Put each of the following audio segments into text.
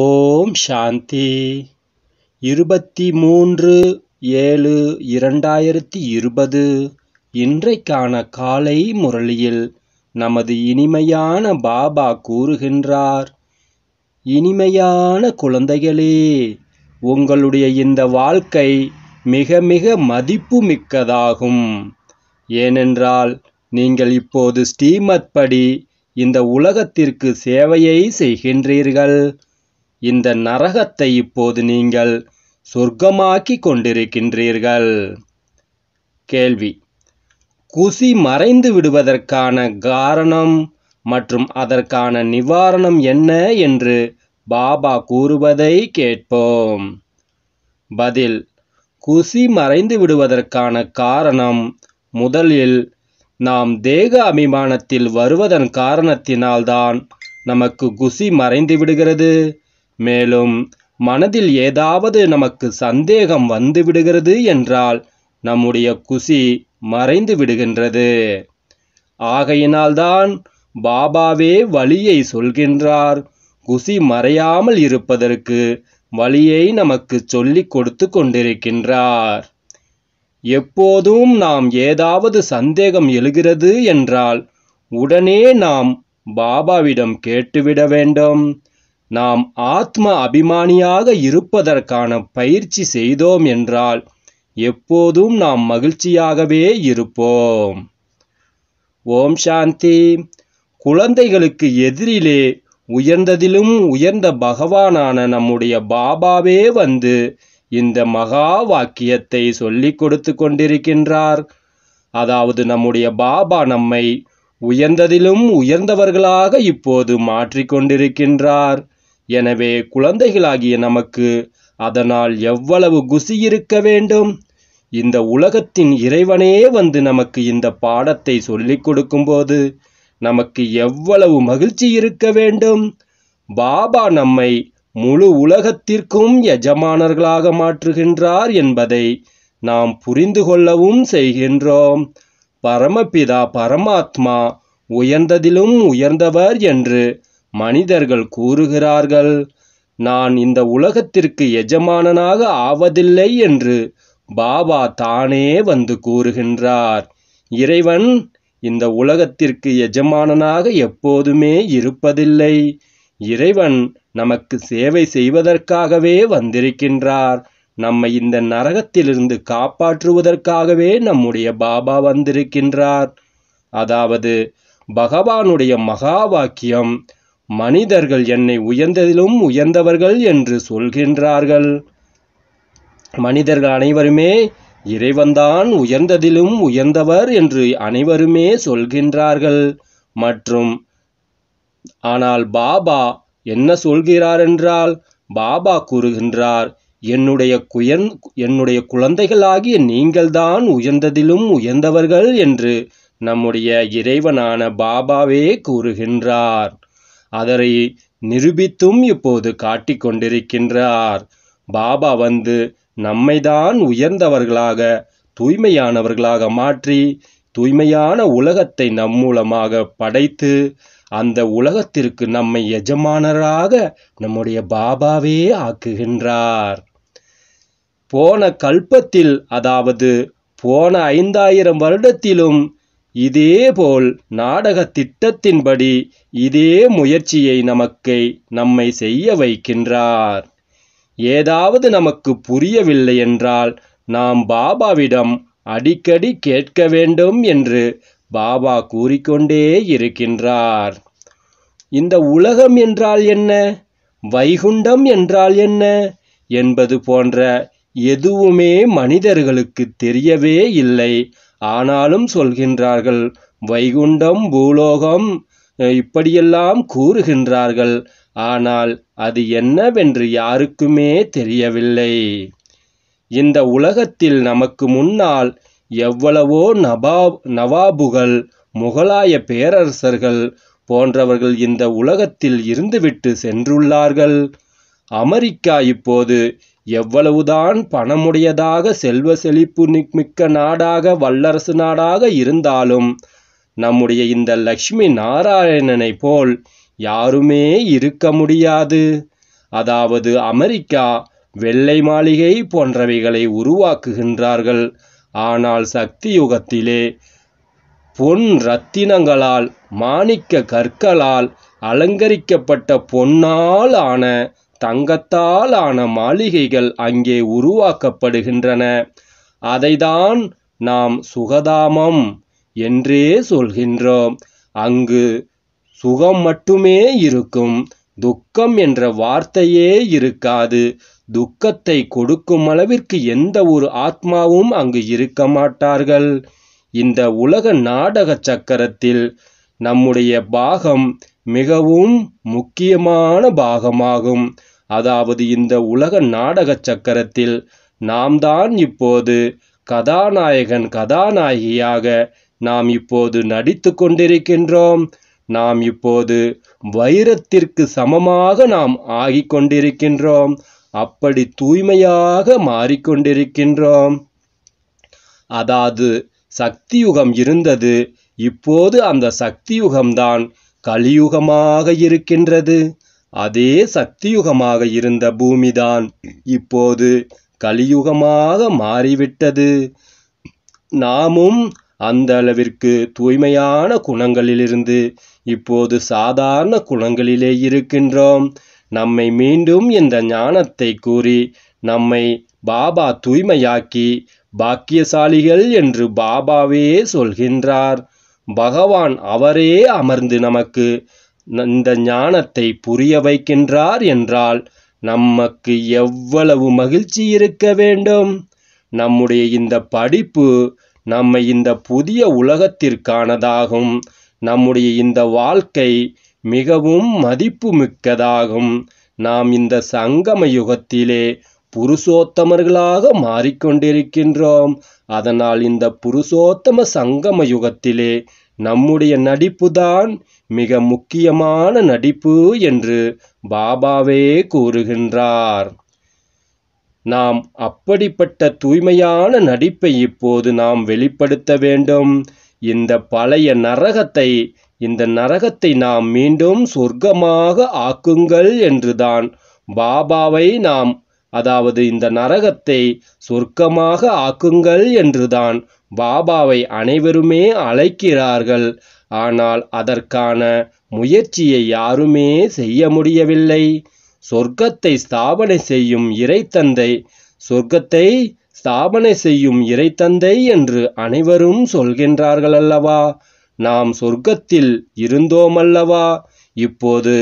ஓம் சாந்தி இருபத்தி மூன்று ஏழு இரண்டாயிரத்தி இருபது இன்றைக்கான காலை முரளியில் நமது இனிமையான பாபா கூறுகின்றார் இனிமையான குழந்தைகளே உங்களுடைய இந்த வாழ்க்கை மிக மிக மதிப்பு மிக்கதாகும் ஏனென்றால் நீங்கள் இப்போது ஸ்ரீமத் படி இந்த உலகத்திற்கு சேவையை செய்கின்றீர்கள் இந்த நரகத்தை இப்போது நீங்கள் சொர்க்கமாக்கி கொண்டிருக்கின்றீர்கள் கேள்வி குசி மறைந்து விடுவதற்கான காரணம் மற்றும் அதற்கான நிவாரணம் என்ன என்று பாபா கூறுவதை கேட்போம் பதில் குசி மறைந்து விடுவதற்கான காரணம் முதலில் நாம் தேக அபிமானத்தில் வருவதன் காரணத்தினால்தான் நமக்கு குசி மறைந்து விடுகிறது மேலும் மனதில் ஏதாவது நமக்கு சந்தேகம் வந்து விடுகிறது என்றால் நம்முடைய குசி மறைந்து விடுகின்றது ஆகையினால்தான் பாபாவே வழியை சொல்கின்றார் குசி மறையாமல் இருப்பதற்கு வழியை நமக்கு சொல்லிக் கொடுத்து கொண்டிருக்கின்றார் எப்போதும் நாம் ஏதாவது சந்தேகம் எழுகிறது என்றால் உடனே நாம் பாபாவிடம் கேட்டுவிட வேண்டும் நாம் ஆத்ம அபிமானியாக இருப்பதற்கான பயிற்சி செய்தோம் என்றால் எப்போதும் நாம் மகிழ்ச்சியாகவே இருப்போம் ஓம் சாந்தி குழந்தைகளுக்கு எதிரிலே உயர்ந்ததிலும் உயர்ந்த பகவானான நம்முடைய பாபாவே வந்து இந்த மகா வாக்கியத்தை சொல்லிக் கொடுத்து கொண்டிருக்கின்றார் அதாவது நம்முடைய பாபா நம்மை உயர்ந்ததிலும் உயர்ந்தவர்களாக இப்போது மாற்றிக்கொண்டிருக்கின்றார் எனவே குழந்தைகளாகிய நமக்கு அதனால் எவ்வளவு குசி இருக்க வேண்டும் இந்த உலகத்தின் இறைவனே வந்து நமக்கு இந்த பாடத்தை சொல்லிக் கொடுக்கும்போது நமக்கு எவ்வளவு மகிழ்ச்சி இருக்க வேண்டும் பாபா நம்மை முழு உலகத்திற்கும் எஜமானர்களாக மாற்றுகின்றார் என்பதை நாம் புரிந்து கொள்ளவும் செய்கின்றோம் பரமபிதா பரமாத்மா உயர்ந்ததிலும் உயர்ந்தவர் என்று மனிதர்கள் கூறுகிறார்கள் நான் இந்த உலகத்திற்கு எஜமானனாக ஆவதில்லை என்று பாபா தானே வந்து கூறுகின்றார் இறைவன் இந்த உலகத்திற்கு எஜமானனாக எப்போதுமே இருப்பதில்லை இறைவன் நமக்கு சேவை செய்வதற்காகவே வந்திருக்கின்றார் நம்மை இந்த நரகத்திலிருந்து காப்பாற்றுவதற்காகவே நம்முடைய பாபா வந்திருக்கின்றார் அதாவது பகவானுடைய மகா வாக்கியம் மனிதர்கள் என்னை உயர்ந்ததிலும் உயர்ந்தவர்கள் என்று சொல்கின்றார்கள் மனிதர்கள் அனைவருமே இறைவன்தான் உயர்ந்ததிலும் உயர்ந்தவர் என்று அனைவருமே சொல்கின்றார்கள் மற்றும் ஆனால் பாபா என்ன சொல்கிறார் என்றால் பாபா கூறுகின்றார் என்னுடைய குயன் என்னுடைய குழந்தைகளாகிய நீங்கள்தான் உயர்ந்ததிலும் உயர்ந்தவர்கள் என்று நம்முடைய இறைவனான பாபாவே கூறுகின்றார் அதனை நிரூபித்தும் இப்போது காட்டிக் கொண்டிருக்கின்றார் பாபா வந்து நம்மைதான் உயர்ந்தவர்களாக தூய்மையானவர்களாக மாற்றி தூய்மையான உலகத்தை நம்மூலமாக படைத்து அந்த உலகத்திற்கு நம்மை எஜமானராக நம்முடைய பாபாவே ஆக்குகின்றார் போன கல்பத்தில் அதாவது போன ஐந்தாயிரம் வருடத்திலும் இதேபோல் நாடக திட்டத்தின்படி இதே முயற்சியை நமக்கை நம்மை செய்ய வைக்கின்றார் ஏதாவது நமக்கு புரியவில்லை என்றால் நாம் பாபாவிடம் அடிக்கடி கேட்க வேண்டும் என்று பாபா கூறிக்கொண்டே இருக்கின்றார் இந்த உலகம் என்றால் என்ன வைகுண்டம் என்றால் என்ன என்பது போன்ற எதுவுமே மனிதர்களுக்கு தெரியவே இல்லை ஆனாலும் சொல்கின்றார்கள் வைகுண்டம் பூலோகம் இப்படியெல்லாம் கூறுகின்றார்கள் ஆனால் அது என்னவென்று யாருக்குமே தெரியவில்லை இந்த உலகத்தில் நமக்கு முன்னால் எவ்வளவோ நபா நவாபுகள் முகலாய பேரரசர்கள் போன்றவர்கள் இந்த உலகத்தில் இருந்துவிட்டு சென்றுள்ளார்கள் அமெரிக்கா இப்போது எவ்வளவுதான் பணமுடையதாக செல்வ செழிப்பு மிக்க நாடாக வல்லரசு நாடாக இருந்தாலும் நம்முடைய இந்த லக்ஷ்மி நாராயணனை போல் யாருமே இருக்க முடியாது அதாவது அமெரிக்கா வெள்ளை மாளிகை போன்றவைகளை உருவாக்குகின்றார்கள் ஆனால் சக்தி யுகத்திலே பொன் ரத்தினங்களால் மாணிக்க கற்களால் அலங்கரிக்கப்பட்ட பொன்னால் ஆன தங்கத்தால் ஆன மாளிகைகள் அங்கே உருவாக்கப்படுகின்றன அதைதான் நாம் சுகதாமம் என்றே சொல்கின்றோம் அங்கு சுகம் மட்டுமே இருக்கும் துக்கம் என்ற வார்த்தையே இருக்காது துக்கத்தை கொடுக்கும் அளவிற்கு எந்த ஒரு ஆத்மாவும் அங்கு இருக்க மாட்டார்கள் இந்த உலக நாடக சக்கரத்தில் நம்முடைய பாகம் மிகவும் முக்கியமான பாகமாகும் அதாவது இந்த உலக நாடக சக்கரத்தில் நாம் தான் இப்போது கதாநாயகன் கதாநாயகியாக நாம் இப்போது நடித்து கொண்டிருக்கின்றோம் நாம் இப்போது வைரத்திற்கு சமமாக நாம் ஆகி கொண்டிருக்கின்றோம் அப்படி தூய்மையாக மாறிக்கொண்டிருக்கின்றோம் அதாவது சக்தி யுகம் இருந்தது இப்போது அந்த சக்தி யுகம்தான் கலியுகமாக இருக்கின்றது அதே சக்தியுகமாக இருந்த பூமிதான் இப்போது கலியுகமாக மாறிவிட்டது நாமும் அந்த அளவிற்கு தூய்மையான குணங்களிலிருந்து இப்போது சாதாரண குணங்களிலே இருக்கின்றோம் நம்மை மீண்டும் இந்த ஞானத்தை கூறி நம்மை பாபா தூய்மையாக்கி பாக்கியசாலிகள் என்று பாபாவே சொல்கின்றார் பகவான் அவரே அமர்ந்து நமக்கு இந்த ஞானத்தை புரிய வைக்கின்றார் என்றால் நமக்கு எவ்வளவு மகிழ்ச்சி இருக்க வேண்டும் நம்முடைய இந்த படிப்பு நம்மை இந்த புதிய உலகத்திற்கானதாகும் நம்முடைய இந்த வாழ்க்கை மிகவும் மதிப்பு மிக்கதாகும் நாம் இந்த சங்கம யுகத்திலே புருஷோத்தமர்களாக மாறிக்கொண்டிருக்கின்றோம் அதனால் இந்த புருஷோத்தம சங்கம யுகத்திலே நம்முடைய நடிப்புதான் மிக முக்கியமான நடிப்பு என்று பாபாவே கூறுகின்றார் நாம் அப்படிப்பட்ட தூய்மையான நடிப்பை இப்போது நாம் வெளிப்படுத்த வேண்டும் இந்த பழைய நரகத்தை இந்த நரகத்தை நாம் மீண்டும் சொர்க்கமாக ஆக்குங்கள் என்றுதான் பாபாவை நாம் அதாவது இந்த நரகத்தை சொர்க்கமாக ஆக்குங்கள் என்றுதான் பாபாவை அனைவருமே அழைக்கிறார்கள் ஆனால் அதற்கான முயற்சியை யாருமே செய்ய முடியவில்லை சொர்க்கத்தை ஸ்தாபனை செய்யும் இறைத்தந்தை சொர்க்கத்தை ஸ்தாபனை செய்யும் இறைத்தந்தை என்று அனைவரும் சொல்கின்றார்கள் அல்லவா நாம் சொர்க்கத்தில் இருந்தோம் அல்லவா இப்போது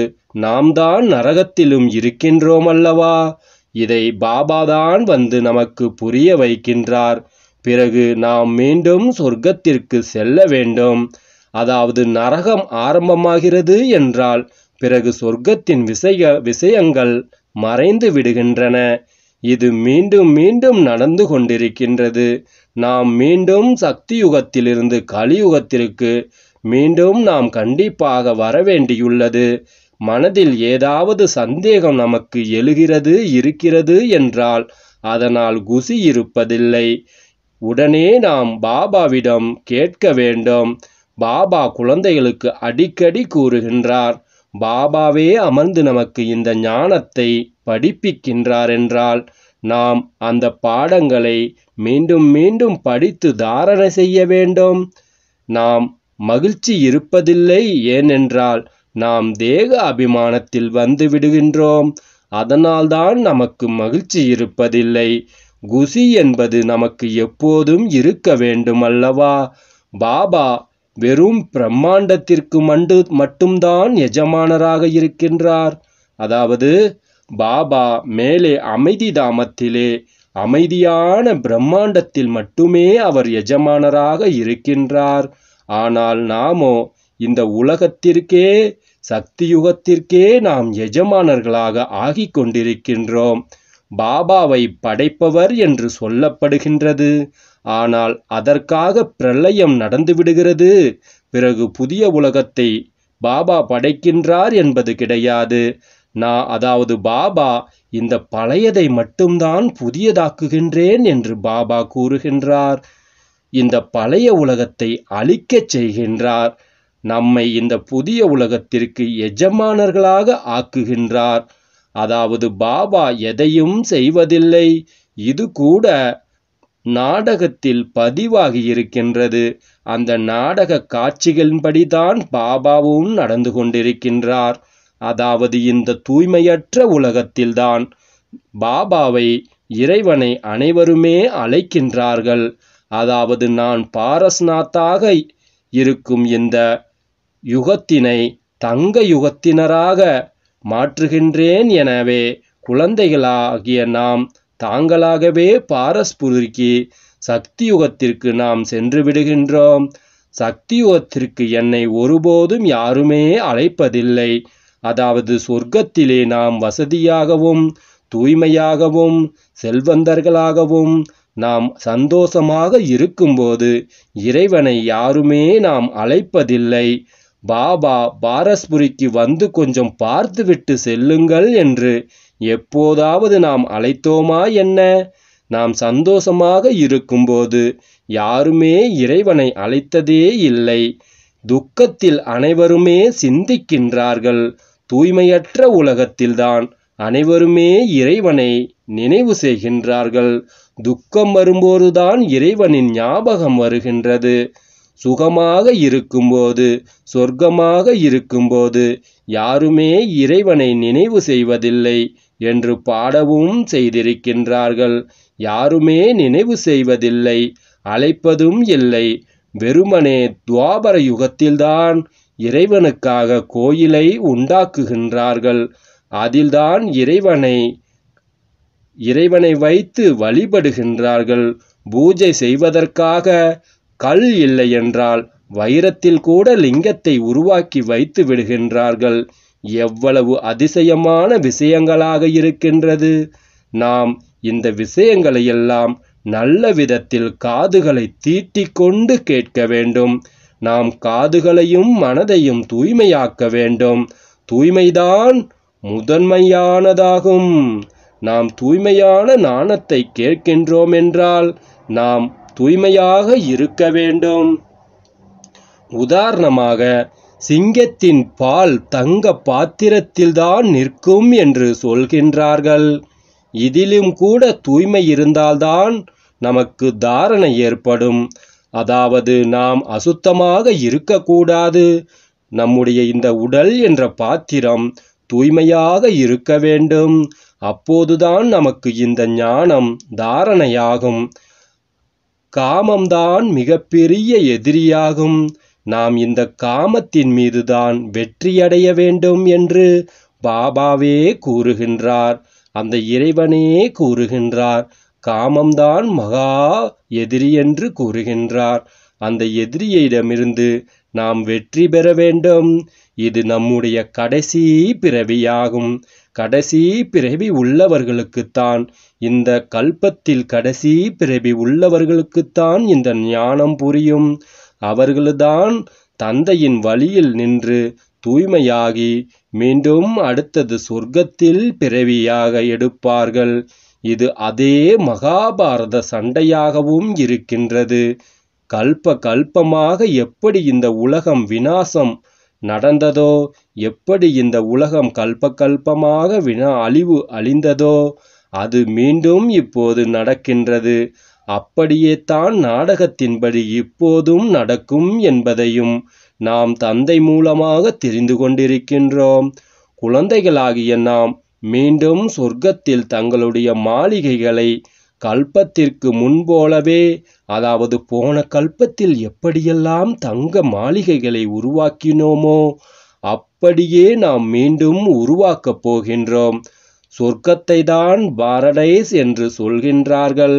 நாம் தான் நரகத்திலும் இருக்கின்றோம் அல்லவா இதை பாபாதான் வந்து நமக்கு புரிய வைக்கின்றார் பிறகு நாம் மீண்டும் சொர்க்கத்திற்கு செல்ல வேண்டும் அதாவது நரகம் ஆரம்பமாகிறது என்றால் பிறகு சொர்க்கத்தின் விஷய விஷயங்கள் மறைந்து விடுகின்றன இது மீண்டும் மீண்டும் நடந்து கொண்டிருக்கின்றது நாம் மீண்டும் சக்தி யுகத்திலிருந்து கலியுகத்திற்கு மீண்டும் நாம் கண்டிப்பாக வரவேண்டியுள்ளது மனதில் ஏதாவது சந்தேகம் நமக்கு எழுகிறது இருக்கிறது என்றால் அதனால் குசி இருப்பதில்லை உடனே நாம் பாபாவிடம் கேட்க வேண்டும் பாபா குழந்தைகளுக்கு அடிக்கடி கூறுகின்றார் பாபாவே அமர்ந்து நமக்கு இந்த ஞானத்தை படிப்பிக்கின்றார் என்றால் நாம் அந்த பாடங்களை மீண்டும் மீண்டும் படித்து தாரணை செய்ய வேண்டும் நாம் மகிழ்ச்சி இருப்பதில்லை ஏனென்றால் நாம் தேக அபிமானத்தில் வந்து விடுகின்றோம் அதனால்தான் நமக்கு மகிழ்ச்சி இருப்பதில்லை குசி என்பது நமக்கு எப்போதும் இருக்க வேண்டும் அல்லவா பாபா வெறும் பிரம்மாண்டத்திற்கு மண்டு மட்டும்தான் எஜமானராக இருக்கின்றார் அதாவது பாபா மேலே அமைதி தாமத்திலே அமைதியான பிரம்மாண்டத்தில் மட்டுமே அவர் எஜமானராக இருக்கின்றார் ஆனால் நாமோ இந்த உலகத்திற்கே சக்தி யுகத்திற்கே நாம் எஜமானர்களாக ஆகி கொண்டிருக்கின்றோம் பாபாவை படைப்பவர் என்று சொல்லப்படுகின்றது ஆனால் அதற்காக பிரளயம் நடந்துவிடுகிறது பிறகு புதிய உலகத்தை பாபா படைக்கின்றார் என்பது கிடையாது நான் அதாவது பாபா இந்த பழையதை மட்டும்தான் புதியதாக்குகின்றேன் என்று பாபா கூறுகின்றார் இந்த பழைய உலகத்தை அழிக்கச் செய்கின்றார் நம்மை இந்த புதிய உலகத்திற்கு எஜமானர்களாக ஆக்குகின்றார் அதாவது பாபா எதையும் செய்வதில்லை இது கூட நாடகத்தில் பதிவாகியிருக்கின்றது அந்த நாடக காட்சிகளின்படிதான் பாபாவும் நடந்து கொண்டிருக்கின்றார் அதாவது இந்த தூய்மையற்ற உலகத்தில்தான் பாபாவை இறைவனை அனைவருமே அழைக்கின்றார்கள் அதாவது நான் பாரஸ்நாத்தாக இருக்கும் இந்த யுகத்தினை தங்க யுகத்தினராக மாற்றுகின்றேன் எனவே குழந்தைகளாகிய நாம் தாங்களாகவே பாரஸ்புரிக்கு சக்தி யுகத்திற்கு நாம் சென்று விடுகின்றோம் சக்தி யுகத்திற்கு என்னை ஒருபோதும் யாருமே அழைப்பதில்லை அதாவது சொர்க்கத்திலே நாம் வசதியாகவும் தூய்மையாகவும் செல்வந்தர்களாகவும் நாம் சந்தோஷமாக இருக்கும்போது இறைவனை யாருமே நாம் அழைப்பதில்லை பாபா பாரஸ்புரிக்கு வந்து கொஞ்சம் பார்த்துவிட்டு செல்லுங்கள் என்று எப்போதாவது நாம் அழைத்தோமா என்ன நாம் சந்தோஷமாக இருக்கும்போது யாருமே இறைவனை அழைத்ததே இல்லை துக்கத்தில் அனைவருமே சிந்திக்கின்றார்கள் தூய்மையற்ற உலகத்தில்தான் அனைவருமே இறைவனை நினைவு செய்கின்றார்கள் துக்கம் வரும்போதுதான் இறைவனின் ஞாபகம் வருகின்றது சுகமாக இருக்கும்போது சொர்க்கமாக இருக்கும்போது யாருமே இறைவனை நினைவு செய்வதில்லை என்று பாடவும் செய்திருக்கின்றார்கள் யாருமே நினைவு செய்வதில்லை அழைப்பதும் இல்லை வெறுமனே துவாபர யுகத்தில்தான் இறைவனுக்காக கோயிலை உண்டாக்குகின்றார்கள் அதில்தான் இறைவனை இறைவனை வைத்து வழிபடுகின்றார்கள் பூஜை செய்வதற்காக கல் இல்லை என்றால் வைரத்தில் கூட லிங்கத்தை உருவாக்கி வைத்து விடுகின்றார்கள் எவ்வளவு அதிசயமான விஷயங்களாக இருக்கின்றது நாம் இந்த விஷயங்களை எல்லாம் நல்ல விதத்தில் காதுகளை தீட்டிக்கொண்டு கேட்க வேண்டும் நாம் காதுகளையும் மனதையும் தூய்மையாக்க வேண்டும் தூய்மைதான் முதன்மையானதாகும் நாம் தூய்மையான நாணத்தை கேட்கின்றோம் என்றால் நாம் தூய்மையாக இருக்க வேண்டும் உதாரணமாக சிங்கத்தின் பால் தங்க பாத்திரத்தில்தான் நிற்கும் என்று சொல்கின்றார்கள் இதிலும் கூட தூய்மை இருந்தால்தான் நமக்கு தாரணை ஏற்படும் அதாவது நாம் அசுத்தமாக இருக்கக்கூடாது நம்முடைய இந்த உடல் என்ற பாத்திரம் தூய்மையாக இருக்க வேண்டும் அப்போதுதான் நமக்கு இந்த ஞானம் தாரணையாகும் காமம்தான் மிகப்பெரிய எதிரியாகும் நாம் இந்த காமத்தின் மீதுதான் வெற்றியடைய வேண்டும் என்று பாபாவே கூறுகின்றார் அந்த இறைவனே கூறுகின்றார் காமம்தான் மகா எதிரி என்று கூறுகின்றார் அந்த எதிரியிடமிருந்து நாம் வெற்றி பெற வேண்டும் இது நம்முடைய கடைசி பிறவியாகும் கடைசி பிறவி உள்ளவர்களுக்குத்தான் இந்த கல்பத்தில் கடைசி பிறவி உள்ளவர்களுக்குத்தான் இந்த ஞானம் புரியும் அவர்களுதான் தந்தையின் வழியில் நின்று தூய்மையாகி மீண்டும் அடுத்தது சொர்க்கத்தில் பிறவியாக எடுப்பார்கள் இது அதே மகாபாரத சண்டையாகவும் இருக்கின்றது கல்ப கல்பமாக எப்படி இந்த உலகம் வினாசம் நடந்ததோ எப்படி இந்த உலகம் கல்ப கல்பமாக வினா அழிவு அழிந்ததோ அது மீண்டும் இப்போது நடக்கின்றது தான் நாடகத்தின்படி இப்போதும் நடக்கும் என்பதையும் நாம் தந்தை மூலமாக தெரிந்து கொண்டிருக்கின்றோம் குழந்தைகளாகிய நாம் மீண்டும் சொர்க்கத்தில் தங்களுடைய மாளிகைகளை கல்பத்திற்கு முன்போலவே அதாவது போன கல்பத்தில் எப்படியெல்லாம் தங்க மாளிகைகளை உருவாக்கினோமோ அப்படியே நாம் மீண்டும் உருவாக்கப் போகின்றோம் சொர்க்கத்தை தான் பாரடைஸ் என்று சொல்கின்றார்கள்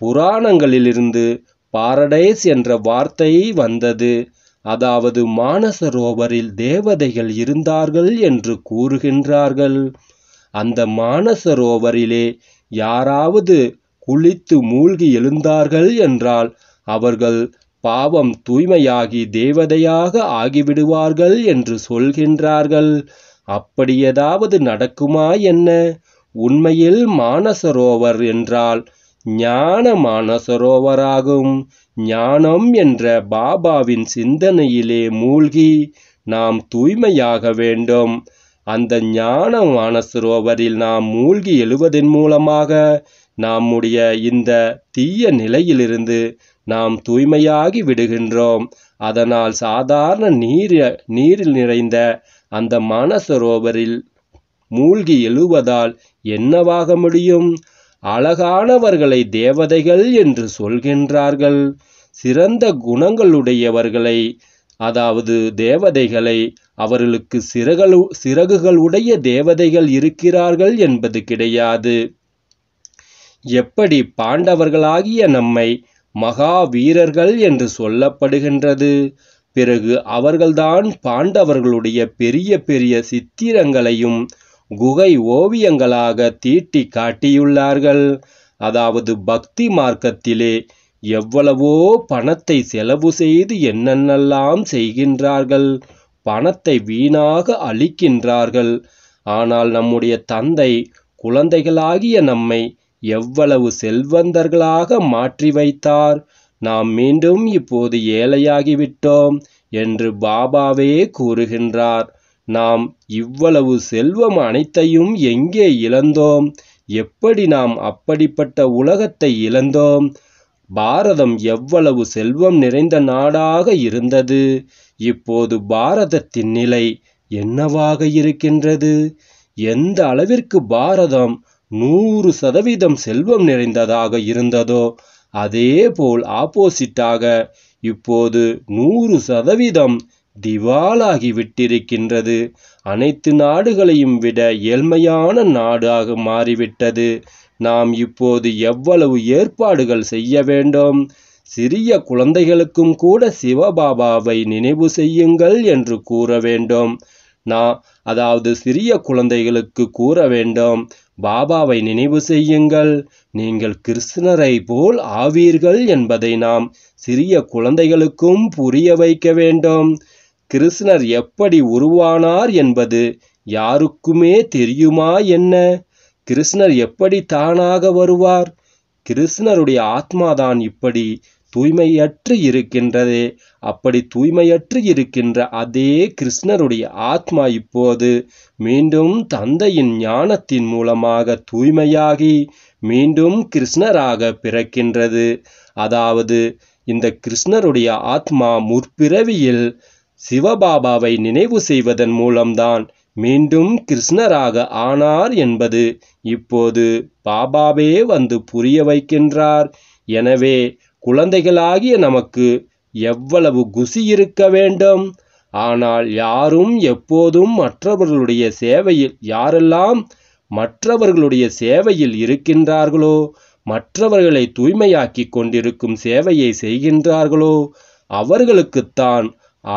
புராணங்களிலிருந்து பாரடைஸ் என்ற வார்த்தை வந்தது அதாவது மானசரோவரில் தேவதைகள் இருந்தார்கள் என்று கூறுகின்றார்கள் அந்த மானசரோவரிலே யாராவது குளித்து மூழ்கி எழுந்தார்கள் என்றால் அவர்கள் பாவம் தூய்மையாகி தேவதையாக ஆகிவிடுவார்கள் என்று சொல்கின்றார்கள் அப்படி ஏதாவது நடக்குமா என்ன உண்மையில் மானசரோவர் என்றால் ஞானமான சரோவராகும் ஞானம் என்ற பாபாவின் சிந்தனையிலே மூழ்கி நாம் தூய்மையாக வேண்டும் அந்த ஞான மானசரோவரில் நாம் மூழ்கி எழுவதன் மூலமாக நம்முடைய இந்த தீய நிலையிலிருந்து நாம் தூய்மையாகி விடுகின்றோம் அதனால் சாதாரண நீர் நீரில் நிறைந்த அந்த மானசரோவரில் மூழ்கி எழுவதால் என்னவாக முடியும் அழகானவர்களை தேவதைகள் என்று சொல்கின்றார்கள் சிறந்த குணங்களுடையவர்களை அதாவது தேவதைகளை அவர்களுக்கு சிறகல் சிறகுகளுடைய தேவதைகள் இருக்கிறார்கள் என்பது கிடையாது எப்படி பாண்டவர்களாகிய நம்மை மகா வீரர்கள் என்று சொல்லப்படுகின்றது பிறகு அவர்கள்தான் பாண்டவர்களுடைய பெரிய பெரிய சித்திரங்களையும் குகை ஓவியங்களாக தீட்டி காட்டியுள்ளார்கள் அதாவது பக்தி மார்க்கத்திலே எவ்வளவோ பணத்தை செலவு செய்து என்னென்னெல்லாம் செய்கின்றார்கள் பணத்தை வீணாக அளிக்கின்றார்கள் ஆனால் நம்முடைய தந்தை குழந்தைகளாகிய நம்மை எவ்வளவு செல்வந்தர்களாக மாற்றி வைத்தார் நாம் மீண்டும் இப்போது ஏழையாகிவிட்டோம் என்று பாபாவே கூறுகின்றார் நாம் இவ்வளவு செல்வம் அனைத்தையும் எங்கே இழந்தோம் எப்படி நாம் அப்படிப்பட்ட உலகத்தை இழந்தோம் பாரதம் எவ்வளவு செல்வம் நிறைந்த நாடாக இருந்தது இப்போது பாரதத்தின் நிலை என்னவாக இருக்கின்றது எந்த அளவிற்கு பாரதம் நூறு சதவீதம் செல்வம் நிறைந்ததாக இருந்ததோ அதே போல் ஆப்போசிட்டாக இப்போது நூறு சதவீதம் திவாலாகி விட்டிருக்கின்றது அனைத்து நாடுகளையும் விட ஏழ்மையான நாடாக மாறிவிட்டது நாம் இப்போது எவ்வளவு ஏற்பாடுகள் செய்ய வேண்டும் சிறிய குழந்தைகளுக்கும் கூட சிவபாபாவை நினைவு செய்யுங்கள் என்று கூற வேண்டும் நான் அதாவது சிறிய குழந்தைகளுக்கு கூற வேண்டும் பாபாவை நினைவு செய்யுங்கள் நீங்கள் கிருஷ்ணரை போல் ஆவீர்கள் என்பதை நாம் சிறிய குழந்தைகளுக்கும் புரிய வைக்க வேண்டும் கிருஷ்ணர் எப்படி உருவானார் என்பது யாருக்குமே தெரியுமா என்ன கிருஷ்ணர் எப்படி தானாக வருவார் கிருஷ்ணருடைய ஆத்மாதான் இப்படி தூய்மையற்று இருக்கின்றதே அப்படி தூய்மையற்று இருக்கின்ற அதே கிருஷ்ணருடைய ஆத்மா இப்போது மீண்டும் தந்தையின் ஞானத்தின் மூலமாக தூய்மையாகி மீண்டும் கிருஷ்ணராக பிறக்கின்றது அதாவது இந்த கிருஷ்ணருடைய ஆத்மா முற்பிறவியில் சிவபாபாவை நினைவு செய்வதன் மூலம்தான் மீண்டும் கிருஷ்ணராக ஆனார் என்பது இப்போது பாபாவே வந்து புரிய வைக்கின்றார் எனவே குழந்தைகளாகிய நமக்கு எவ்வளவு குசி இருக்க வேண்டும் ஆனால் யாரும் எப்போதும் மற்றவர்களுடைய சேவையில் யாரெல்லாம் மற்றவர்களுடைய சேவையில் இருக்கின்றார்களோ மற்றவர்களை தூய்மையாக்கி கொண்டிருக்கும் சேவையை செய்கின்றார்களோ அவர்களுக்குத்தான்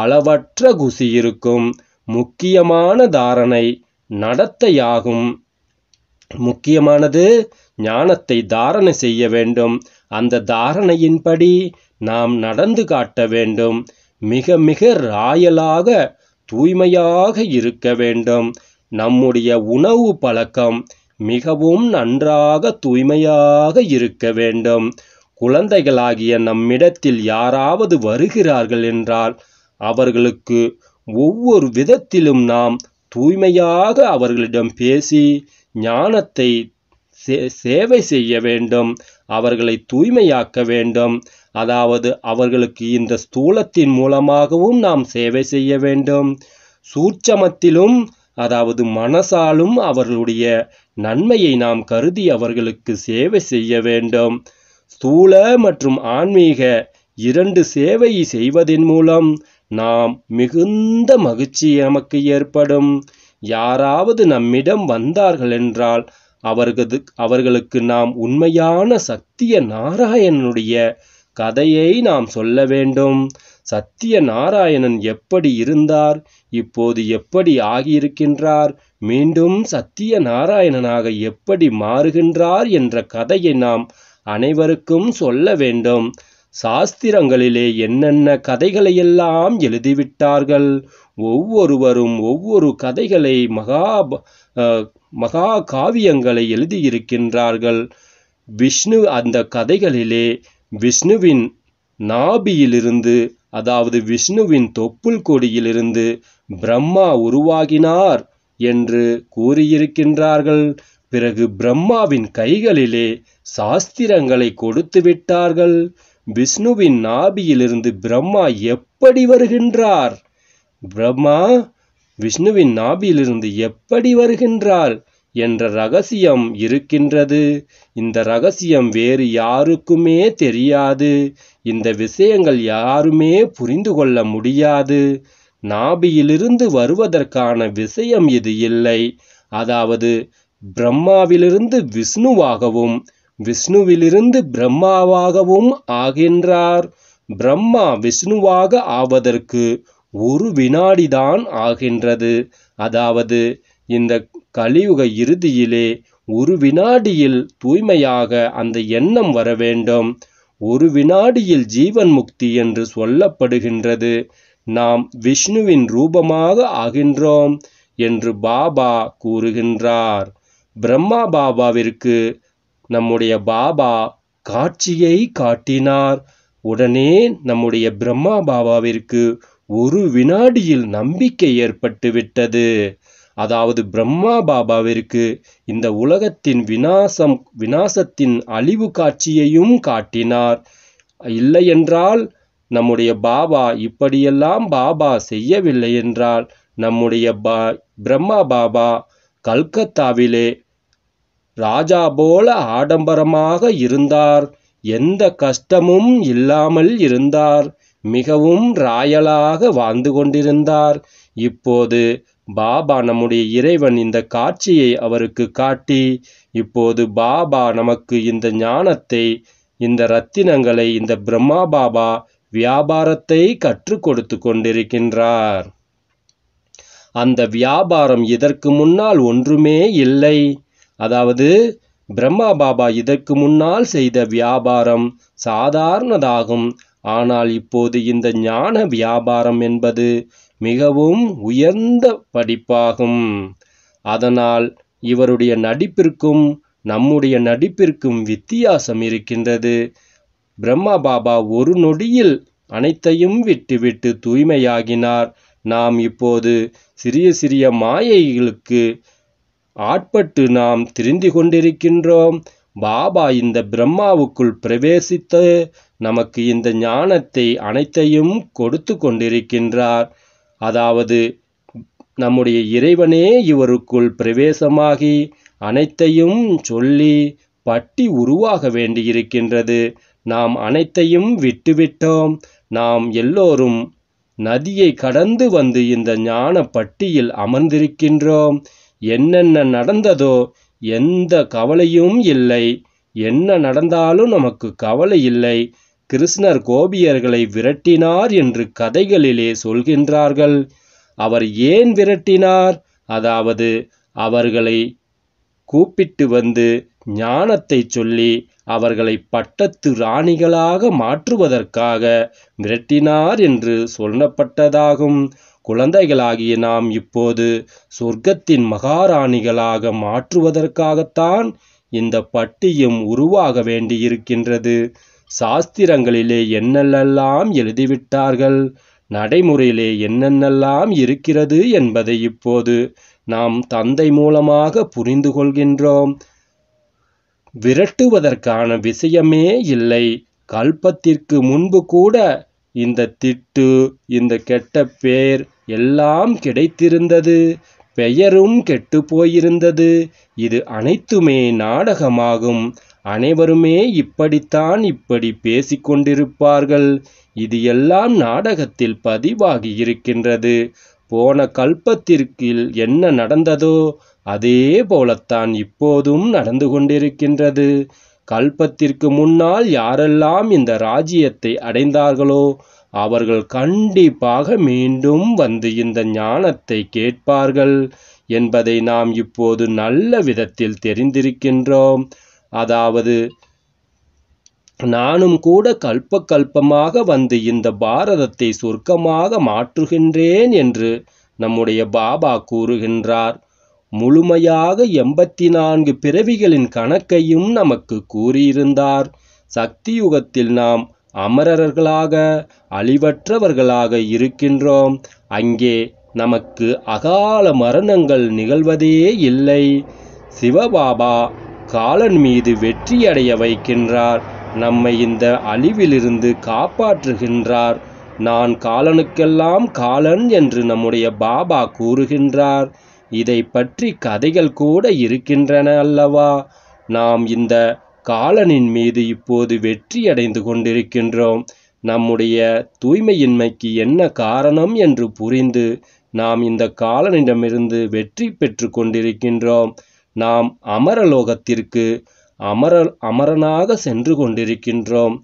அளவற்ற குசியிருக்கும் முக்கியமான தாரணை நடத்தையாகும் முக்கியமானது ஞானத்தை தாரணை செய்ய வேண்டும் அந்த தாரணையின்படி நாம் நடந்து காட்ட வேண்டும் மிக மிக ராயலாக தூய்மையாக இருக்க வேண்டும் நம்முடைய உணவு பழக்கம் மிகவும் நன்றாக தூய்மையாக இருக்க வேண்டும் குழந்தைகளாகிய நம்மிடத்தில் யாராவது வருகிறார்கள் என்றால் அவர்களுக்கு ஒவ்வொரு விதத்திலும் நாம் தூய்மையாக அவர்களிடம் பேசி ஞானத்தை சேவை செய்ய வேண்டும் அவர்களை தூய்மையாக்க வேண்டும் அதாவது அவர்களுக்கு இந்த ஸ்தூலத்தின் மூலமாகவும் நாம் சேவை செய்ய வேண்டும் சூட்சமத்திலும் அதாவது மனசாலும் அவர்களுடைய நன்மையை நாம் கருதி அவர்களுக்கு சேவை செய்ய வேண்டும் ஸ்தூல மற்றும் ஆன்மீக இரண்டு சேவையை செய்வதன் மூலம் நாம் மிகுந்த மகிழ்ச்சி நமக்கு ஏற்படும் யாராவது நம்மிடம் வந்தார்கள் என்றால் அவர்களது அவர்களுக்கு நாம் உண்மையான சத்திய நாராயணனுடைய கதையை நாம் சொல்ல வேண்டும் சத்திய நாராயணன் எப்படி இருந்தார் இப்போது எப்படி ஆகியிருக்கின்றார் மீண்டும் சத்திய நாராயணனாக எப்படி மாறுகின்றார் என்ற கதையை நாம் அனைவருக்கும் சொல்ல வேண்டும் சாஸ்திரங்களிலே என்னென்ன கதைகளையெல்லாம் எழுதிவிட்டார்கள் ஒவ்வொருவரும் ஒவ்வொரு கதைகளை மகா மகா காவியங்களை எழுதியிருக்கின்றார்கள் விஷ்ணு அந்த கதைகளிலே விஷ்ணுவின் நாபியிலிருந்து அதாவது விஷ்ணுவின் தொப்புள் கொடியிலிருந்து பிரம்மா உருவாகினார் என்று கூறியிருக்கின்றார்கள் பிறகு பிரம்மாவின் கைகளிலே சாஸ்திரங்களை கொடுத்து விட்டார்கள் விஷ்ணுவின் நாபியிலிருந்து பிரம்மா எப்படி வருகின்றார் பிரம்மா விஷ்ணுவின் நாபியிலிருந்து எப்படி வருகின்றார் என்ற ரகசியம் இருக்கின்றது இந்த ரகசியம் வேறு யாருக்குமே தெரியாது இந்த விஷயங்கள் யாருமே புரிந்து கொள்ள முடியாது நாபியிலிருந்து வருவதற்கான விஷயம் இது இல்லை அதாவது பிரம்மாவிலிருந்து விஷ்ணுவாகவும் விஷ்ணுவிலிருந்து பிரம்மாவாகவும் ஆகின்றார் பிரம்மா விஷ்ணுவாக ஆவதற்கு ஒரு வினாடிதான் ஆகின்றது அதாவது இந்த கலியுக இறுதியிலே ஒரு வினாடியில் தூய்மையாக அந்த எண்ணம் வர வேண்டும் ஒரு வினாடியில் ஜீவன் முக்தி என்று சொல்லப்படுகின்றது நாம் விஷ்ணுவின் ரூபமாக ஆகின்றோம் என்று பாபா கூறுகின்றார் பிரம்மா பாபாவிற்கு நம்முடைய பாபா காட்சியை காட்டினார் உடனே நம்முடைய பிரம்மா பாபாவிற்கு ஒரு வினாடியில் நம்பிக்கை ஏற்பட்டு விட்டது அதாவது பிரம்மா பாபாவிற்கு இந்த உலகத்தின் வினாசம் வினாசத்தின் அழிவு காட்சியையும் காட்டினார் இல்லையென்றால் நம்முடைய பாபா இப்படியெல்லாம் பாபா செய்யவில்லை என்றால் நம்முடைய பா பிரம்மா பாபா கல்கத்தாவிலே ராஜா போல ஆடம்பரமாக இருந்தார் எந்த கஷ்டமும் இல்லாமல் இருந்தார் மிகவும் ராயலாக வாழ்ந்து கொண்டிருந்தார் இப்போது பாபா நம்முடைய இறைவன் இந்த காட்சியை அவருக்கு காட்டி இப்போது பாபா நமக்கு இந்த ஞானத்தை இந்த ரத்தினங்களை இந்த பிரம்மா பாபா வியாபாரத்தை கற்றுக் கொடுத்து கொண்டிருக்கின்றார் அந்த வியாபாரம் இதற்கு முன்னால் ஒன்றுமே இல்லை அதாவது பிரம்மா பாபா இதற்கு முன்னால் செய்த வியாபாரம் சாதாரணதாகும் ஆனால் இப்போது இந்த ஞான வியாபாரம் என்பது மிகவும் உயர்ந்த படிப்பாகும் அதனால் இவருடைய நடிப்பிற்கும் நம்முடைய நடிப்பிற்கும் வித்தியாசம் இருக்கின்றது பிரம்மா பாபா ஒரு நொடியில் அனைத்தையும் விட்டுவிட்டு தூய்மையாகினார் நாம் இப்போது சிறிய சிறிய மாயைகளுக்கு ஆட்பட்டு நாம் திரிந்து கொண்டிருக்கின்றோம் பாபா இந்த பிரம்மாவுக்குள் பிரவேசித்து நமக்கு இந்த ஞானத்தை அனைத்தையும் கொடுத்து கொண்டிருக்கின்றார் அதாவது நம்முடைய இறைவனே இவருக்குள் பிரவேசமாகி அனைத்தையும் சொல்லி பட்டி உருவாக வேண்டியிருக்கின்றது நாம் அனைத்தையும் விட்டுவிட்டோம் நாம் எல்லோரும் நதியை கடந்து வந்து இந்த ஞான பட்டியில் அமர்ந்திருக்கின்றோம் என்னென்ன நடந்ததோ எந்த கவலையும் இல்லை என்ன நடந்தாலும் நமக்கு கவலை இல்லை கிருஷ்ணர் கோபியர்களை விரட்டினார் என்று கதைகளிலே சொல்கின்றார்கள் அவர் ஏன் விரட்டினார் அதாவது அவர்களை கூப்பிட்டு வந்து ஞானத்தை சொல்லி அவர்களை பட்டத்து ராணிகளாக மாற்றுவதற்காக விரட்டினார் என்று சொல்லப்பட்டதாகும் குழந்தைகளாகிய நாம் இப்போது சொர்க்கத்தின் மகாராணிகளாக மாற்றுவதற்காகத்தான் இந்த பட்டியும் உருவாக வேண்டியிருக்கின்றது சாஸ்திரங்களிலே என்னென்னெல்லாம் எழுதிவிட்டார்கள் நடைமுறையிலே என்னென்னெல்லாம் இருக்கிறது என்பதை இப்போது நாம் தந்தை மூலமாக புரிந்து கொள்கின்றோம் விரட்டுவதற்கான விஷயமே இல்லை கல்பத்திற்கு முன்பு கூட இந்த திட்டு இந்த கெட்ட பேர் எல்லாம் கிடைத்திருந்தது பெயரும் கெட்டு போயிருந்தது இது அனைத்துமே நாடகமாகும் அனைவருமே இப்படித்தான் இப்படி பேசிக்கொண்டிருப்பார்கள் கொண்டிருப்பார்கள் இது எல்லாம் நாடகத்தில் பதிவாகி இருக்கின்றது போன கல்பத்திற்கில் என்ன நடந்ததோ அதே போலத்தான் இப்போதும் நடந்து கொண்டிருக்கின்றது கல்பத்திற்கு முன்னால் யாரெல்லாம் இந்த ராஜ்யத்தை அடைந்தார்களோ அவர்கள் கண்டிப்பாக மீண்டும் வந்து இந்த ஞானத்தை கேட்பார்கள் என்பதை நாம் இப்போது நல்ல விதத்தில் தெரிந்திருக்கின்றோம் அதாவது நானும் கூட கல்ப கல்பமாக வந்து இந்த பாரதத்தை சொர்க்கமாக மாற்றுகின்றேன் என்று நம்முடைய பாபா கூறுகின்றார் முழுமையாக எண்பத்தி நான்கு பிறவிகளின் கணக்கையும் நமக்கு கூறியிருந்தார் சக்தி யுகத்தில் நாம் அமரர்களாக அழிவற்றவர்களாக இருக்கின்றோம் அங்கே நமக்கு அகால மரணங்கள் நிகழ்வதே இல்லை சிவபாபா காலன் மீது வெற்றியடைய வைக்கின்றார் நம்மை இந்த அழிவிலிருந்து காப்பாற்றுகின்றார் நான் காலனுக்கெல்லாம் காலன் என்று நம்முடைய பாபா கூறுகின்றார் இதை பற்றி கதைகள் கூட இருக்கின்றன அல்லவா நாம் இந்த காலனின் மீது இப்போது வெற்றி அடைந்து கொண்டிருக்கின்றோம் நம்முடைய தூய்மையின்மைக்கு என்ன காரணம் என்று புரிந்து நாம் இந்த காலனிடமிருந்து வெற்றி பெற்று கொண்டிருக்கின்றோம் நாம் அமரலோகத்திற்கு அமர அமரனாக சென்று கொண்டிருக்கின்றோம்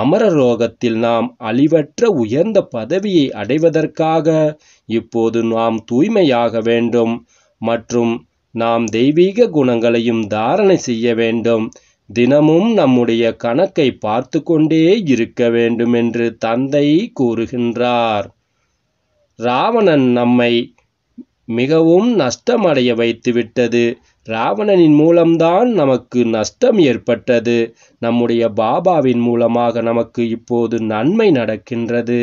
அமரலோகத்தில் நாம் அழிவற்ற உயர்ந்த பதவியை அடைவதற்காக இப்போது நாம் தூய்மையாக வேண்டும் மற்றும் நாம் தெய்வீக குணங்களையும் தாரணை செய்ய வேண்டும் தினமும் நம்முடைய கணக்கை பார்த்து கொண்டே இருக்க வேண்டுமென்று தந்தை கூறுகின்றார் ராவணன் நம்மை மிகவும் நஷ்டமடைய வைத்துவிட்டது ராவணனின் மூலம்தான் நமக்கு நஷ்டம் ஏற்பட்டது நம்முடைய பாபாவின் மூலமாக நமக்கு இப்போது நன்மை நடக்கின்றது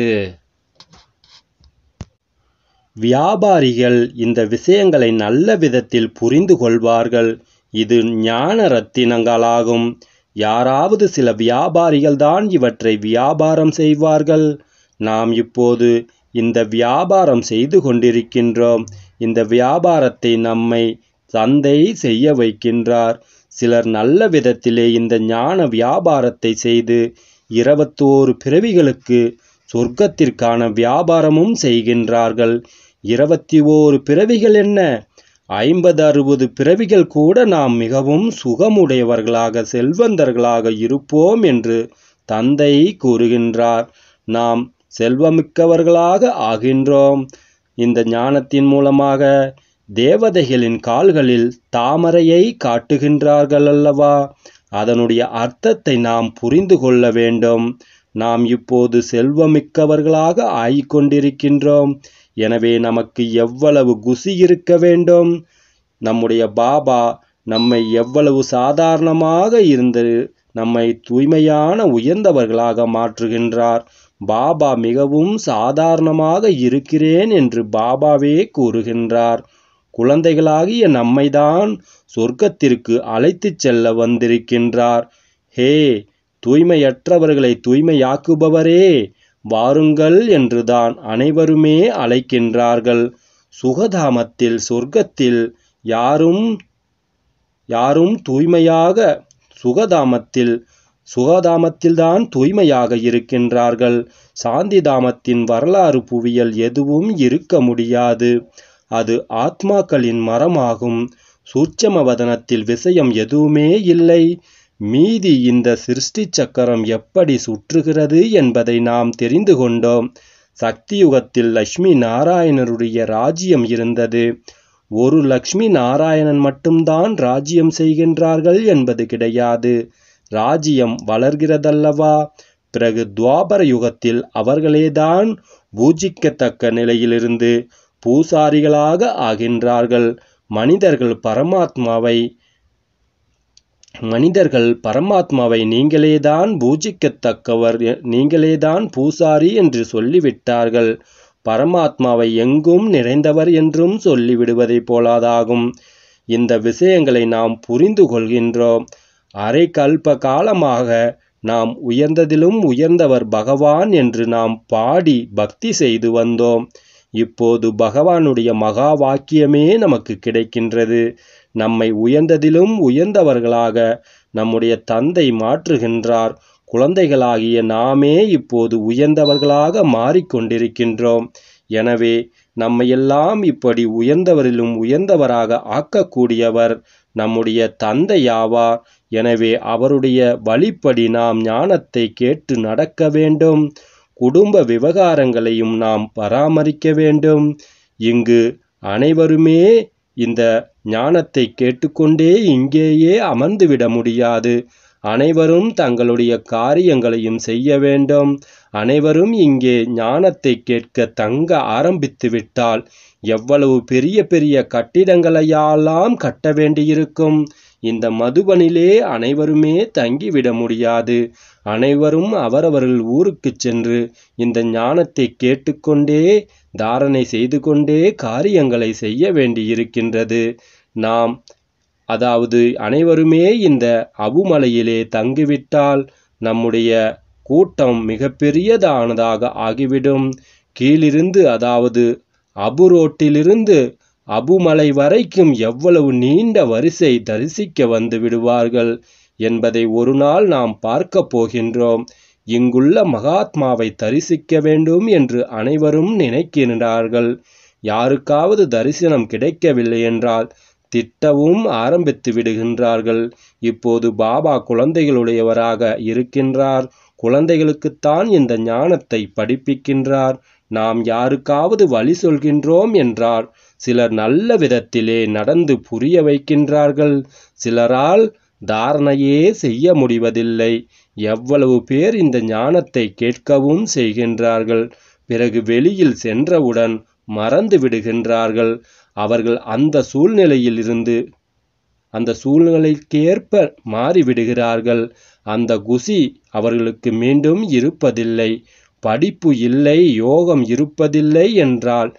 வியாபாரிகள் இந்த விஷயங்களை நல்ல விதத்தில் புரிந்து கொள்வார்கள் இது ஞான ரத்தினங்களாகும் யாராவது சில வியாபாரிகள் தான் இவற்றை வியாபாரம் செய்வார்கள் நாம் இப்போது இந்த வியாபாரம் செய்து கொண்டிருக்கின்றோம் இந்த வியாபாரத்தை நம்மை சந்தை செய்ய வைக்கின்றார் சிலர் நல்ல விதத்திலே இந்த ஞான வியாபாரத்தை செய்து இருபத்தோரு பிறவிகளுக்கு சொர்க்கத்திற்கான வியாபாரமும் செய்கின்றார்கள் இருபத்தி ஓரு பிறவிகள் என்ன ஐம்பது அறுபது பிறவிகள் கூட நாம் மிகவும் சுகமுடையவர்களாக செல்வந்தர்களாக இருப்போம் என்று தந்தை கூறுகின்றார் நாம் செல்வமிக்கவர்களாக ஆகின்றோம் இந்த ஞானத்தின் மூலமாக தேவதைகளின் கால்களில் தாமரையை காட்டுகின்றார்கள் அல்லவா அதனுடைய அர்த்தத்தை நாம் புரிந்து கொள்ள வேண்டும் நாம் இப்போது செல்வமிக்கவர்களாக ஆகிக்கொண்டிருக்கின்றோம் எனவே நமக்கு எவ்வளவு குசி இருக்க வேண்டும் நம்முடைய பாபா நம்மை எவ்வளவு சாதாரணமாக இருந்து நம்மை தூய்மையான உயர்ந்தவர்களாக மாற்றுகின்றார் பாபா மிகவும் சாதாரணமாக இருக்கிறேன் என்று பாபாவே கூறுகின்றார் குழந்தைகளாகிய நம்மைதான் சொர்க்கத்திற்கு அழைத்துச் செல்ல வந்திருக்கின்றார் ஹே தூய்மையற்றவர்களை தூய்மையாக்குபவரே வாருங்கள் என்றுதான் அனைவருமே அழைக்கின்றார்கள் சுகதாமத்தில் சொர்க்கத்தில் யாரும் யாரும் தூய்மையாக சுகதாமத்தில் சுகதாமத்தில்தான் தூய்மையாக இருக்கின்றார்கள் சாந்திதாமத்தின் வரலாறு புவியல் எதுவும் இருக்க முடியாது அது ஆத்மாக்களின் மரமாகும் சூட்சமவதனத்தில் விஷயம் எதுவுமே இல்லை மீதி இந்த சிருஷ்டி சக்கரம் எப்படி சுற்றுகிறது என்பதை நாம் தெரிந்து கொண்டோம் சக்தியுகத்தில் லக்ஷ்மி நாராயணருடைய ராஜ்யம் இருந்தது ஒரு லக்ஷ்மி நாராயணன் மட்டும்தான் ராஜ்யம் செய்கின்றார்கள் என்பது கிடையாது ராஜ்யம் வளர்கிறதல்லவா பிறகு துவாபர யுகத்தில் அவர்களேதான் பூஜிக்கத்தக்க நிலையிலிருந்து பூசாரிகளாக ஆகின்றார்கள் மனிதர்கள் பரமாத்மாவை மனிதர்கள் பரமாத்மாவை நீங்களேதான் பூஜிக்கத்தக்கவர் நீங்களேதான் பூசாரி என்று சொல்லிவிட்டார்கள் பரமாத்மாவை எங்கும் நிறைந்தவர் என்றும் சொல்லிவிடுவதைப் போலாதாகும் இந்த விஷயங்களை நாம் புரிந்து கொள்கின்றோம் அரை கல்ப காலமாக நாம் உயர்ந்ததிலும் உயர்ந்தவர் பகவான் என்று நாம் பாடி பக்தி செய்து வந்தோம் இப்போது பகவானுடைய மகா வாக்கியமே நமக்கு கிடைக்கின்றது நம்மை உயர்ந்ததிலும் உயர்ந்தவர்களாக நம்முடைய தந்தை மாற்றுகின்றார் குழந்தைகளாகிய நாமே இப்போது உயர்ந்தவர்களாக மாறிக்கொண்டிருக்கின்றோம் எனவே நம்மையெல்லாம் இப்படி உயர்ந்தவரிலும் உயர்ந்தவராக ஆக்கக்கூடியவர் நம்முடைய தந்தையாவார் எனவே அவருடைய வழிப்படி நாம் ஞானத்தை கேட்டு நடக்க வேண்டும் குடும்ப விவகாரங்களையும் நாம் பராமரிக்க வேண்டும் இங்கு அனைவருமே இந்த ஞானத்தை கேட்டுக்கொண்டே இங்கேயே அமர்ந்துவிட முடியாது. அனைவரும் தங்களுடைய காரியங்களையும் செய்ய வேண்டும். அனைவரும் இங்கே ஞானத்தை கேட்க தங்க ஆரம்பித்துவிட்டால் எவ்வளவு பெரிய பெரிய கட்டிடங்களையெல்லாம் கட்ட வேண்டியிருக்கும். இந்த மதுபனிலே அனைவருமே தங்கிவிட முடியாது. அனைவரும் அவரவர்கள் ஊருக்கு சென்று இந்த ஞானத்தை கேட்டுக்கொண்டே தாரணை செய்து கொண்டே காரியங்களை செய்ய வேண்டியிருக்கின்றது நாம் அதாவது அனைவருமே இந்த அபுமலையிலே தங்கிவிட்டால் நம்முடைய கூட்டம் மிகப்பெரியதானதாக ஆகிவிடும் கீழிருந்து அதாவது அபு ரோட்டிலிருந்து அபுமலை வரைக்கும் எவ்வளவு நீண்ட வரிசை தரிசிக்க வந்து விடுவார்கள் என்பதை ஒரு நாள் நாம் பார்க்க போகின்றோம் இங்குள்ள மகாத்மாவை தரிசிக்க வேண்டும் என்று அனைவரும் நினைக்கின்றார்கள் யாருக்காவது தரிசனம் கிடைக்கவில்லை என்றால் திட்டவும் ஆரம்பித்து விடுகின்றார்கள் இப்போது பாபா குழந்தைகளுடையவராக இருக்கின்றார் குழந்தைகளுக்குத்தான் இந்த ஞானத்தை படிப்பிக்கின்றார் நாம் யாருக்காவது வழி சொல்கின்றோம் என்றார் சிலர் நல்ல விதத்திலே நடந்து புரிய வைக்கின்றார்கள் சிலரால் தாரணையே செய்ய முடிவதில்லை எவ்வளவு பேர் இந்த ஞானத்தை கேட்கவும் செய்கின்றார்கள் பிறகு வெளியில் சென்றவுடன் மறந்து விடுகின்றார்கள் அவர்கள் அந்த சூழ்நிலையில் இருந்து அந்த சூழ்நிலைக்கேற்ப மாறிவிடுகிறார்கள் அந்த குசி அவர்களுக்கு மீண்டும் இருப்பதில்லை படிப்பு இல்லை யோகம் இருப்பதில்லை என்றால்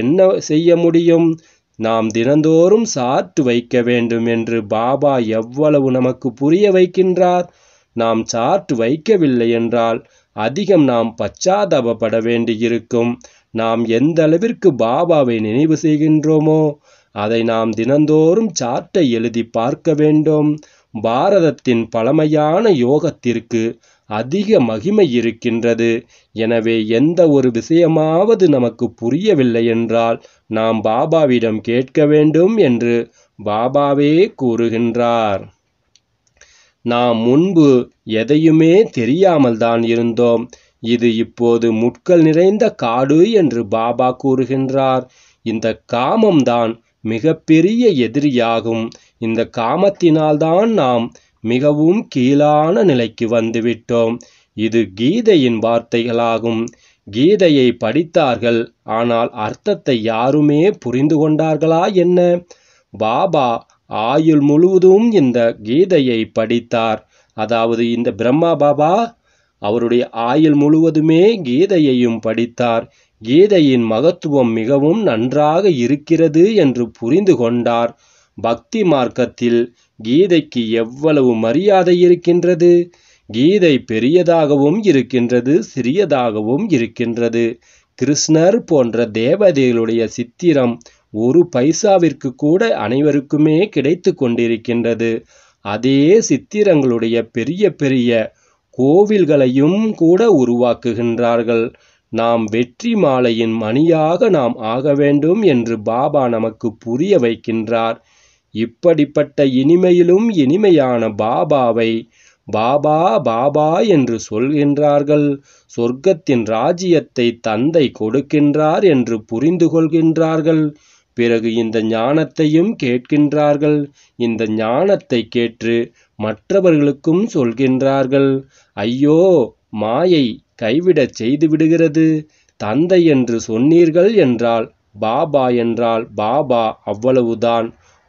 என்ன செய்ய முடியும் நாம் தினந்தோறும் சாற்று வைக்க வேண்டும் என்று பாபா எவ்வளவு நமக்கு புரிய வைக்கின்றார் நாம் சார்ட் வைக்கவில்லை என்றால் அதிகம் நாம் பச்சாதாபப்பட வேண்டியிருக்கும் நாம் எந்த அளவிற்கு பாபாவை நினைவு செய்கின்றோமோ அதை நாம் தினந்தோறும் சார்ட்டை எழுதி பார்க்க வேண்டும் பாரதத்தின் பழமையான யோகத்திற்கு அதிக மகிமை இருக்கின்றது எனவே எந்த ஒரு விஷயமாவது நமக்கு புரியவில்லை என்றால் நாம் பாபாவிடம் கேட்க வேண்டும் என்று பாபாவே கூறுகின்றார் நாம் முன்பு எதையுமே தெரியாமல் தான் இருந்தோம் இது இப்போது முட்கள் நிறைந்த காடு என்று பாபா கூறுகின்றார் இந்த காமம்தான் மிகப்பெரிய எதிரியாகும் இந்த காமத்தினால்தான் நாம் மிகவும் கீழான நிலைக்கு வந்துவிட்டோம் இது கீதையின் வார்த்தைகளாகும் கீதையை படித்தார்கள் ஆனால் அர்த்தத்தை யாருமே புரிந்து கொண்டார்களா என்ன பாபா ஆயுள் முழுவதும் இந்த கீதையை படித்தார் அதாவது இந்த பிரம்மா பாபா அவருடைய ஆயுள் முழுவதுமே கீதையையும் படித்தார் கீதையின் மகத்துவம் மிகவும் நன்றாக இருக்கிறது என்று புரிந்து கொண்டார் பக்தி மார்க்கத்தில் கீதைக்கு எவ்வளவு மரியாதை இருக்கின்றது கீதை பெரியதாகவும் இருக்கின்றது சிறியதாகவும் இருக்கின்றது கிருஷ்ணர் போன்ற தேவதைகளுடைய சித்திரம் ஒரு பைசாவிற்கு கூட அனைவருக்குமே கிடைத்து கொண்டிருக்கின்றது அதே சித்திரங்களுடைய பெரிய பெரிய கோவில்களையும் கூட உருவாக்குகின்றார்கள் நாம் வெற்றி மாலையின் மணியாக நாம் ஆக வேண்டும் என்று பாபா நமக்கு புரிய வைக்கின்றார் இப்படிப்பட்ட இனிமையிலும் இனிமையான பாபாவை பாபா பாபா என்று சொல்கின்றார்கள் சொர்க்கத்தின் ராஜ்யத்தை தந்தை கொடுக்கின்றார் என்று புரிந்து கொள்கின்றார்கள் பிறகு இந்த ஞானத்தையும் கேட்கின்றார்கள் இந்த ஞானத்தை கேட்டு மற்றவர்களுக்கும் சொல்கின்றார்கள் ஐயோ மாயை கைவிடச் செய்துவிடுகிறது தந்தை என்று சொன்னீர்கள் என்றால் பாபா என்றால் பாபா அவ்வளவுதான்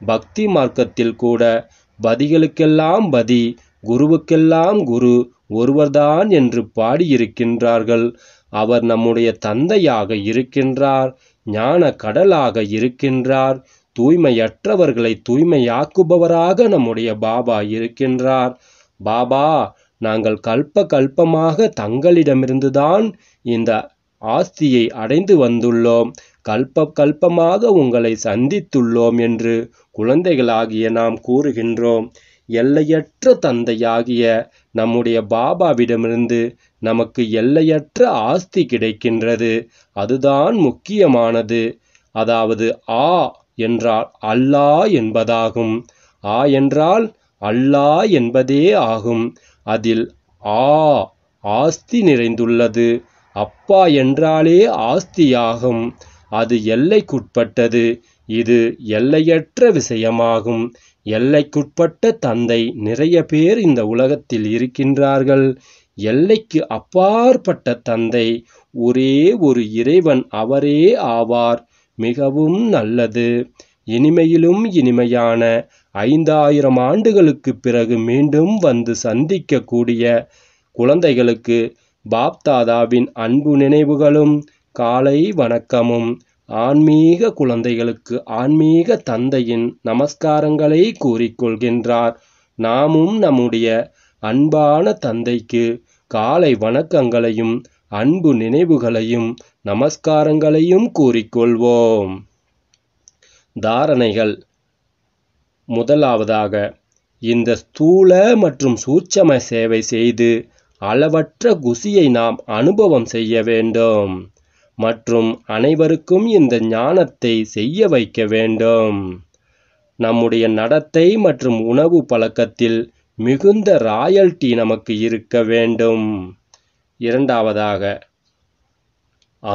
பக்தி மார்க்கத்தில் கூட பதிகளுக்கெல்லாம் பதி குருவுக்கெல்லாம் குரு ஒருவர்தான் என்று பாடியிருக்கின்றார்கள் அவர் நம்முடைய தந்தையாக இருக்கின்றார் ஞான கடலாக இருக்கின்றார் தூய்மையற்றவர்களை தூய்மையாக்குபவராக நம்முடைய பாபா இருக்கின்றார் பாபா நாங்கள் கல்ப கல்பமாக தங்களிடமிருந்துதான் இந்த ஆஸ்தியை அடைந்து வந்துள்ளோம் கல்ப கல்பமாக உங்களை சந்தித்துள்ளோம் என்று குழந்தைகளாகிய நாம் கூறுகின்றோம் எல்லையற்ற தந்தையாகிய நம்முடைய பாபாவிடமிருந்து நமக்கு எல்லையற்ற ஆஸ்தி கிடைக்கின்றது அதுதான் முக்கியமானது அதாவது ஆ என்றால் அல்லா என்பதாகும் ஆ என்றால் அல்லா என்பதே ஆகும் அதில் ஆ ஆஸ்தி நிறைந்துள்ளது அப்பா என்றாலே ஆஸ்தியாகும் அது எல்லைக்குட்பட்டது இது எல்லையற்ற விஷயமாகும் எல்லைக்குட்பட்ட தந்தை நிறைய பேர் இந்த உலகத்தில் இருக்கின்றார்கள் எல்லைக்கு அப்பாற்பட்ட தந்தை ஒரே ஒரு இறைவன் அவரே ஆவார் மிகவும் நல்லது இனிமையிலும் இனிமையான ஐந்தாயிரம் ஆண்டுகளுக்கு பிறகு மீண்டும் வந்து சந்திக்கக்கூடிய குழந்தைகளுக்கு பாப்தாதாவின் அன்பு நினைவுகளும் காலை வணக்கமும் ஆன்மீக குழந்தைகளுக்கு ஆன்மீக தந்தையின் நமஸ்காரங்களை கூறிக்கொள்கின்றார் நாமும் நம்முடைய அன்பான தந்தைக்கு காலை வணக்கங்களையும் அன்பு நினைவுகளையும் நமஸ்காரங்களையும் கூறிக்கொள்வோம் தாரணைகள் முதலாவதாக இந்த ஸ்தூல மற்றும் சூட்சம சேவை செய்து அளவற்ற குசியை நாம் அனுபவம் செய்ய வேண்டும் மற்றும் அனைவருக்கும் இந்த ஞானத்தை செய்ய வைக்க வேண்டும் நம்முடைய நடத்தை மற்றும் உணவு பழக்கத்தில் மிகுந்த ராயல்டி நமக்கு இருக்க வேண்டும் இரண்டாவதாக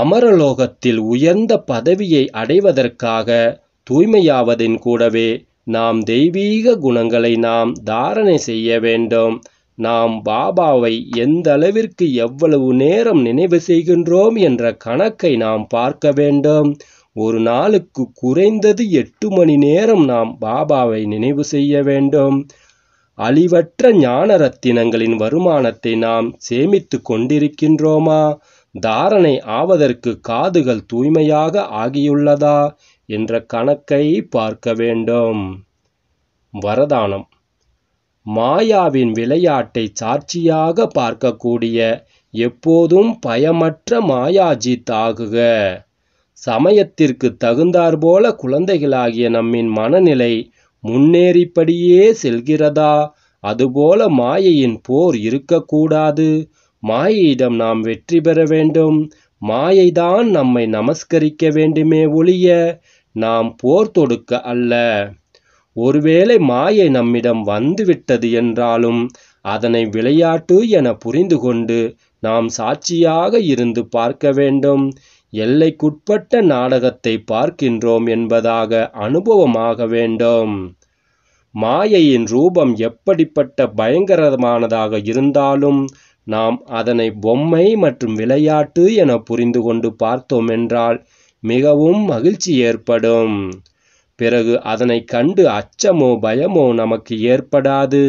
அமரலோகத்தில் உயர்ந்த பதவியை அடைவதற்காக தூய்மையாவதின் கூடவே நாம் தெய்வீக குணங்களை நாம் தாரணை செய்ய வேண்டும் நாம் பாபாவை எந்த அளவிற்கு எவ்வளவு நேரம் நினைவு செய்கின்றோம் என்ற கணக்கை நாம் பார்க்க வேண்டும் ஒரு நாளுக்கு குறைந்தது எட்டு மணி நேரம் நாம் பாபாவை நினைவு செய்ய வேண்டும் அழிவற்ற ஞான ரத்தினங்களின் வருமானத்தை நாம் சேமித்து கொண்டிருக்கின்றோமா தாரணை ஆவதற்கு காதுகள் தூய்மையாக ஆகியுள்ளதா என்ற கணக்கை பார்க்க வேண்டும் வரதானம் மாயாவின் விளையாட்டை சாட்சியாக பார்க்கக்கூடிய எப்போதும் பயமற்ற மாயாஜித் ஆகுக சமயத்திற்கு தகுந்தாற்போல குழந்தைகளாகிய நம்மின் மனநிலை முன்னேறிப்படியே செல்கிறதா அதுபோல மாயையின் போர் இருக்கக்கூடாது மாயையிடம் நாம் வெற்றி பெற வேண்டும் மாயைதான் நம்மை நமஸ்கரிக்க வேண்டுமே ஒழிய நாம் போர் தொடுக்க அல்ல ஒருவேளை மாயை நம்மிடம் வந்துவிட்டது என்றாலும் அதனை விளையாட்டு என புரிந்து கொண்டு நாம் சாட்சியாக இருந்து பார்க்க வேண்டும் எல்லைக்குட்பட்ட நாடகத்தை பார்க்கின்றோம் என்பதாக அனுபவமாக வேண்டும் மாயையின் ரூபம் எப்படிப்பட்ட பயங்கரமானதாக இருந்தாலும் நாம் அதனை பொம்மை மற்றும் விளையாட்டு என புரிந்து கொண்டு பார்த்தோமென்றால் மிகவும் மகிழ்ச்சி ஏற்படும் பிறகு அதனை கண்டு அச்சமோ பயமோ நமக்கு ஏற்படாது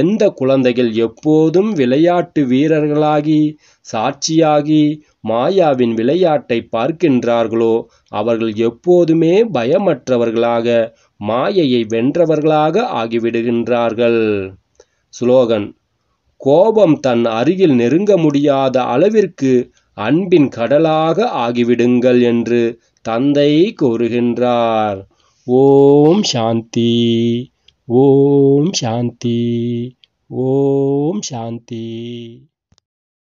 எந்த குழந்தைகள் எப்போதும் விளையாட்டு வீரர்களாகி சாட்சியாகி மாயாவின் விளையாட்டை பார்க்கின்றார்களோ அவர்கள் எப்போதுமே பயமற்றவர்களாக மாயையை வென்றவர்களாக ஆகிவிடுகின்றார்கள் ஸ்லோகன் கோபம் தன் அருகில் நெருங்க முடியாத அளவிற்கு அன்பின் கடலாக ஆகிவிடுங்கள் என்று தந்தை கூறுகின்றார் ஓம் சாந்தி ஓம் சாந்தி ஓம் சாந்தி